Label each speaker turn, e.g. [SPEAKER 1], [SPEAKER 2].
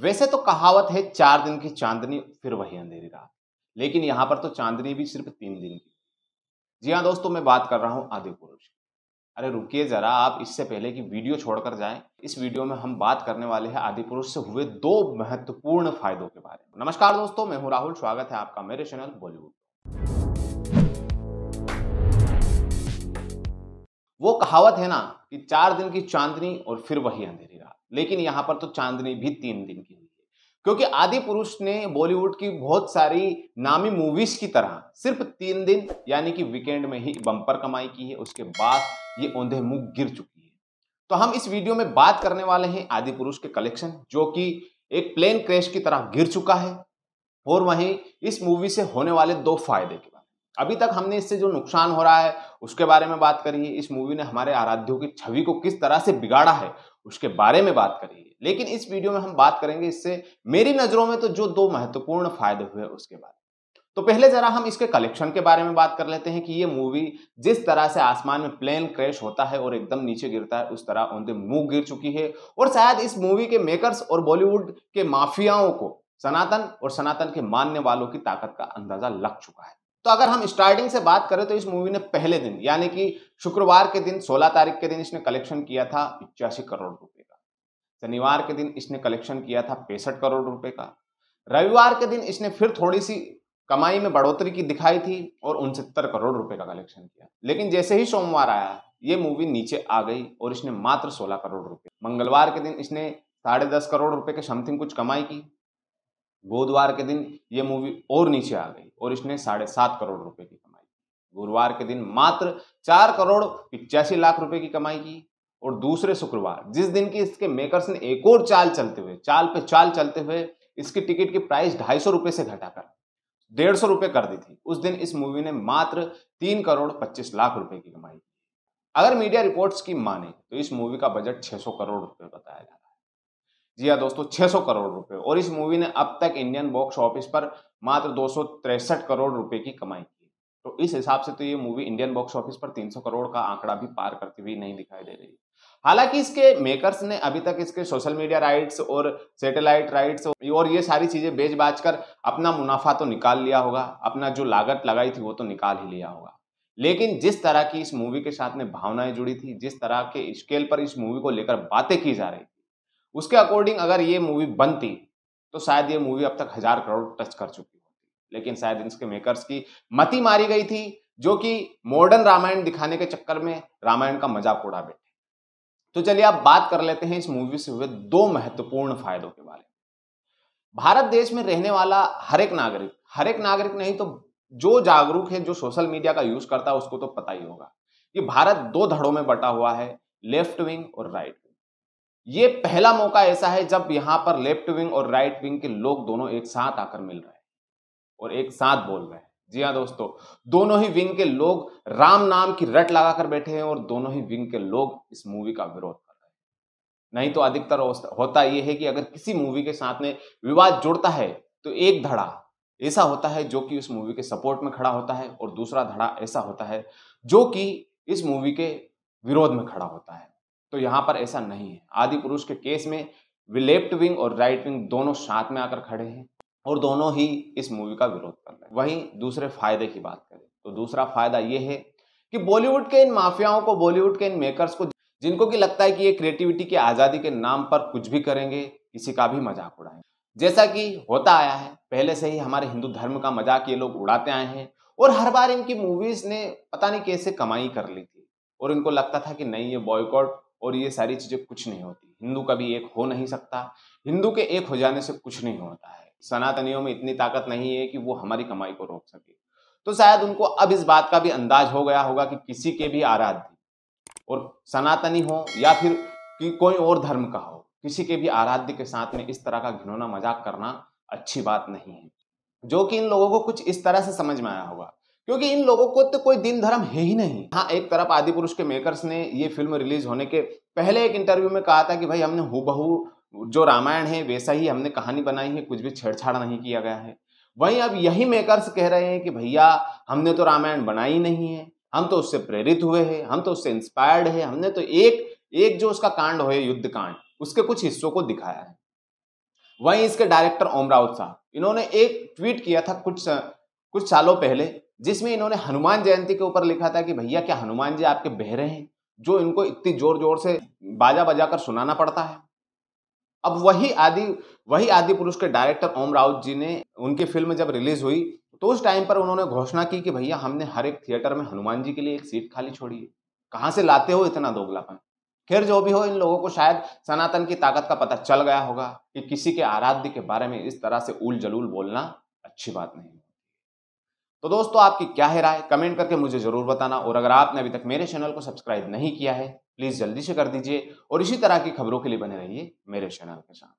[SPEAKER 1] वैसे तो कहावत है चार दिन की चांदनी फिर वही अंधेरी रात लेकिन यहां पर तो चांदनी भी सिर्फ तीन दिन की जी हाँ दोस्तों मैं बात कर रहा हूं आदि पुरुष अरे रुकिए जरा आप इससे पहले कि वीडियो छोड़कर जाएं इस वीडियो में हम बात करने वाले हैं आदि पुरुष से हुए दो महत्वपूर्ण फायदों के बारे में नमस्कार दोस्तों मैं हूँ राहुल स्वागत है आपका मेरे चैनल बॉलीवुड वो कहावत है ना कि चार दिन की चांदनी और फिर वही अंधेरी रात लेकिन यहाँ पर तो चांदनी भी तीन दिन की हुई है क्योंकि आदि पुरुष ने बॉलीवुड की बहुत सारी नामी मूवीज की तरह सिर्फ तीन दिन यानी कि वीकेंड में ही बम्पर कमाई की है उसके बाद ये औंधे मुख गिर चुकी है तो हम इस वीडियो में बात करने वाले हैं आदि पुरुष के कलेक्शन जो कि एक प्लेन क्रैश की तरह गिर चुका है और वहीं इस मूवी से होने वाले दो फायदे के अभी तक हमने इससे जो नुकसान हो रहा है उसके बारे में बात करी है इस मूवी ने हमारे आराध्यों की छवि को किस तरह से बिगाड़ा है उसके बारे में बात करी है लेकिन इस वीडियो में हम बात करेंगे इससे मेरी नज़रों में तो जो दो महत्वपूर्ण फायदे हुए उसके बारे में तो पहले जरा हम इसके कलेक्शन के बारे में बात कर लेते हैं कि ये मूवी जिस तरह से आसमान में प्लेन क्रैश होता है और एकदम नीचे गिरता है उस तरह उनके मुंह गिर चुकी है और शायद इस मूवी के मेकर्स और बॉलीवुड के माफियाओं को सनातन और सनातन के मानने वालों की ताकत का अंदाजा लग चुका है तो अगर हम स्टार्टिंग से बात करें तो इस मूवी ने पहले दिन यानी कि शुक्रवार के दिन 16 तारीख के दिन इसने कलेक्शन किया था पिचासी करोड़ रुपए का शनिवार के दिन इसने कलेक्शन किया था पैंसठ करोड़ रुपए का रविवार के दिन इसने फिर थोड़ी सी कमाई में बढ़ोतरी की दिखाई थी और उनसत्तर करोड़ रुपए का कलेक्शन किया लेकिन जैसे ही सोमवार आया ये मूवी नीचे आ गई और इसने मात्र सोलह करोड़ रुपये मंगलवार के दिन इसने साढ़े दस करोड़ रुपए के समथिंग कुछ कमाई की गुरुवार के दिन ये मूवी और नीचे आ गई और इसने साढ़े सात करोड़ रुपए की कमाई की गुरुवार के दिन मात्र चार करोड़ पिचासी लाख रुपए की कमाई की और दूसरे शुक्रवार जिस दिन की इसके मेकर्स ने एक और चाल चलते हुए चाल पे चाल चलते हुए इसकी टिकट की प्राइस ढाई सौ रुपये से घटाकर डेढ़ सौ रुपये कर दी थी उस दिन इस मूवी ने मात्र तीन करोड़ पच्चीस लाख रुपए की कमाई की अगर मीडिया रिपोर्ट्स की माने तो इस मूवी का बजट सौ करोड़ रुपये बताया जा रहा है जी हाँ दोस्तों 600 करोड़ रुपए और इस मूवी ने अब तक इंडियन बॉक्स ऑफिस पर मात्र दो करोड़ रुपए की कमाई की तो इस हिसाब से तो ये मूवी इंडियन बॉक्स ऑफिस पर 300 करोड़ का आंकड़ा भी पार करती हुई नहीं दिखाई दे रही हालांकि इसके मेकर्स ने अभी तक इसके सोशल मीडिया राइट्स और सैटेलाइट राइट्स और ये सारी चीजें बेच बाज कर अपना मुनाफा तो निकाल लिया होगा अपना जो लागत लगाई थी वो तो निकाल ही लिया होगा लेकिन जिस तरह की इस मूवी के साथ में भावनाएं जुड़ी थी जिस तरह के स्केल पर इस मूवी को लेकर बातें की जा रही थी उसके अकॉर्डिंग अगर ये मूवी बनती तो शायद ये मूवी अब तक हजार करोड़ टच कर चुकी होती लेकिन शायद इसके मेकर्स की मती मारी गई थी जो कि मॉडर्न रामायण दिखाने के चक्कर में रामायण का मजाक उड़ा बैठे तो चलिए आप बात कर लेते हैं इस मूवी से हुए दो महत्वपूर्ण फायदों के बारे में भारत देश में रहने वाला हर एक नागरिक हर एक नागरिक नहीं तो जो जागरूक है जो सोशल मीडिया का यूज करता है उसको तो पता ही होगा कि भारत दो धड़ों में बटा हुआ है लेफ्ट विंग और राइट ये पहला मौका ऐसा है जब यहां पर लेफ्ट विंग और राइट विंग के लोग दोनों एक साथ आकर मिल रहे हैं और एक साथ बोल रहे हैं जी हाँ दोस्तों दोनों ही विंग के लोग राम नाम की रट लगाकर बैठे हैं और दोनों ही विंग के लोग इस मूवी का विरोध कर रहे हैं नहीं तो अधिकतर होता यह है कि अगर किसी मूवी के साथ में विवाद जुड़ता है तो एक धड़ा ऐसा होता है जो कि उस मूवी के सपोर्ट में खड़ा होता है और दूसरा धड़ा ऐसा होता है जो कि इस मूवी के विरोध में खड़ा होता है तो यहाँ पर ऐसा नहीं है आदि पुरुष के केस में लेफ्ट विंग और राइट विंग दोनों साथ में आकर खड़े हैं और दोनों ही इस मूवी का विरोध कर रहे हैं वहीं दूसरे फायदे की बात करें तो दूसरा फायदा ये है कि बॉलीवुड के इन माफियाओं को बॉलीवुड के इन मेकर्स को जिनको कि लगता है कि ये क्रिएटिविटी की आज़ादी के नाम पर कुछ भी करेंगे किसी का भी मजाक उड़ाएंगे जैसा कि होता आया है पहले से ही हमारे हिंदू धर्म का मजाक ये लोग उड़ाते आए हैं और हर बार इनकी मूवीज ने पता नहीं कैसे कमाई कर ली थी और इनको लगता था कि नहीं ये बॉयकॉट और ये सारी चीज़ें कुछ नहीं होती हिंदू कभी एक हो नहीं सकता हिंदू के एक हो जाने से कुछ नहीं होता है सनातनियों में इतनी ताकत नहीं है कि वो हमारी कमाई को रोक सके तो शायद उनको अब इस बात का भी अंदाज हो गया होगा कि किसी के भी आराध्य और सनातनी हो या फिर कि कोई और धर्म का हो किसी के भी आराध्य के साथ में इस तरह का घिनौना मजाक करना अच्छी बात नहीं है जो कि इन लोगों को कुछ इस तरह से समझ में आया होगा क्योंकि इन लोगों को तो कोई दिन धर्म है ही नहीं हाँ एक तरफ आदि पुरुष के मेकर्स ने ये फिल्म रिलीज होने के पहले एक इंटरव्यू में कहा था कि भाई हमने हु जो रामायण है वैसा ही हमने कहानी बनाई है कुछ भी छेड़छाड़ नहीं किया गया है वहीं अब यही मेकर्स कह रहे हैं कि भैया हमने तो रामायण बनाई नहीं है हम तो उससे प्रेरित हुए हैं हम तो उससे इंस्पायर्ड है हमने तो एक एक जो उसका कांड हो युद्ध कांड उसके कुछ हिस्सों को दिखाया है वहीं इसके डायरेक्टर राउत साहब इन्होंने एक ट्वीट किया था कुछ कुछ सालों पहले जिसमें इन्होंने हनुमान जयंती के ऊपर लिखा था कि भैया क्या हनुमान जी आपके बहरे हैं जो इनको इतनी जोर जोर से बाजा बजा कर सुनाना पड़ता है अब वही आदि वही आदि पुरुष के डायरेक्टर ओम राउत जी ने उनकी फिल्म जब रिलीज हुई तो उस टाइम पर उन्होंने घोषणा की कि भैया हमने हर एक थिएटर में हनुमान जी के लिए एक सीट खाली छोड़ी है कहाँ से लाते हो इतना दोगलापन खैर जो भी हो इन लोगों को शायद सनातन की ताकत का पता चल गया होगा कि किसी के आराध्य के बारे में इस तरह से उल जलूल बोलना अच्छी बात नहीं तो दोस्तों आपकी क्या है राय कमेंट करके मुझे ज़रूर बताना और अगर आपने अभी तक मेरे चैनल को सब्सक्राइब नहीं किया है प्लीज़ जल्दी से कर दीजिए और इसी तरह की खबरों के लिए बने रहिए मेरे चैनल के साथ